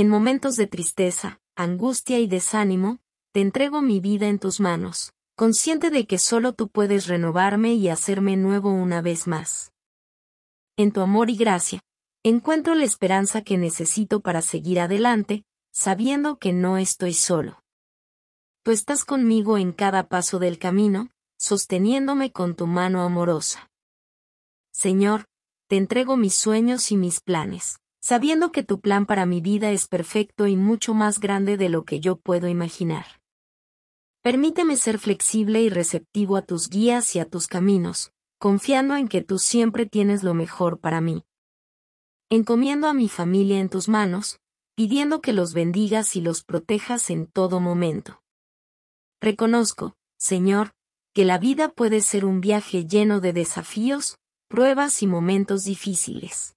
En momentos de tristeza, angustia y desánimo, te entrego mi vida en tus manos, consciente de que solo tú puedes renovarme y hacerme nuevo una vez más. En tu amor y gracia, encuentro la esperanza que necesito para seguir adelante, sabiendo que no estoy solo. Tú estás conmigo en cada paso del camino, sosteniéndome con tu mano amorosa. Señor, te entrego mis sueños y mis planes, sabiendo que tu plan para mi vida es perfecto y mucho más grande de lo que yo puedo imaginar. Permíteme ser flexible y receptivo a tus guías y a tus caminos, confiando en que tú siempre tienes lo mejor para mí. Encomiendo a mi familia en tus manos, pidiendo que los bendigas y los protejas en todo momento. Reconozco, Señor, que la vida puede ser un viaje lleno de desafíos, pruebas y momentos difíciles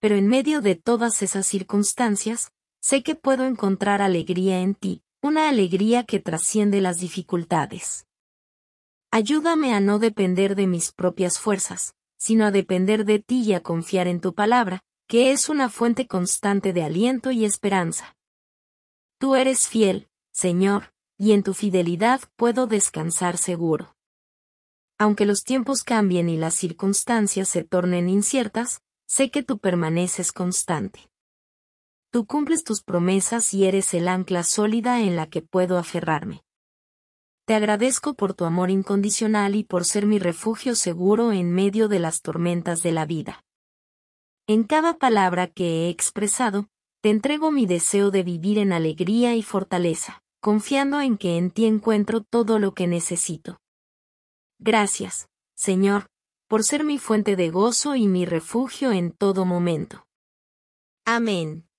pero en medio de todas esas circunstancias, sé que puedo encontrar alegría en ti, una alegría que trasciende las dificultades. Ayúdame a no depender de mis propias fuerzas, sino a depender de ti y a confiar en tu palabra, que es una fuente constante de aliento y esperanza. Tú eres fiel, Señor, y en tu fidelidad puedo descansar seguro. Aunque los tiempos cambien y las circunstancias se tornen inciertas, sé que tú permaneces constante. Tú cumples tus promesas y eres el ancla sólida en la que puedo aferrarme. Te agradezco por tu amor incondicional y por ser mi refugio seguro en medio de las tormentas de la vida. En cada palabra que he expresado, te entrego mi deseo de vivir en alegría y fortaleza, confiando en que en ti encuentro todo lo que necesito. Gracias, Señor, por ser mi fuente de gozo y mi refugio en todo momento. Amén.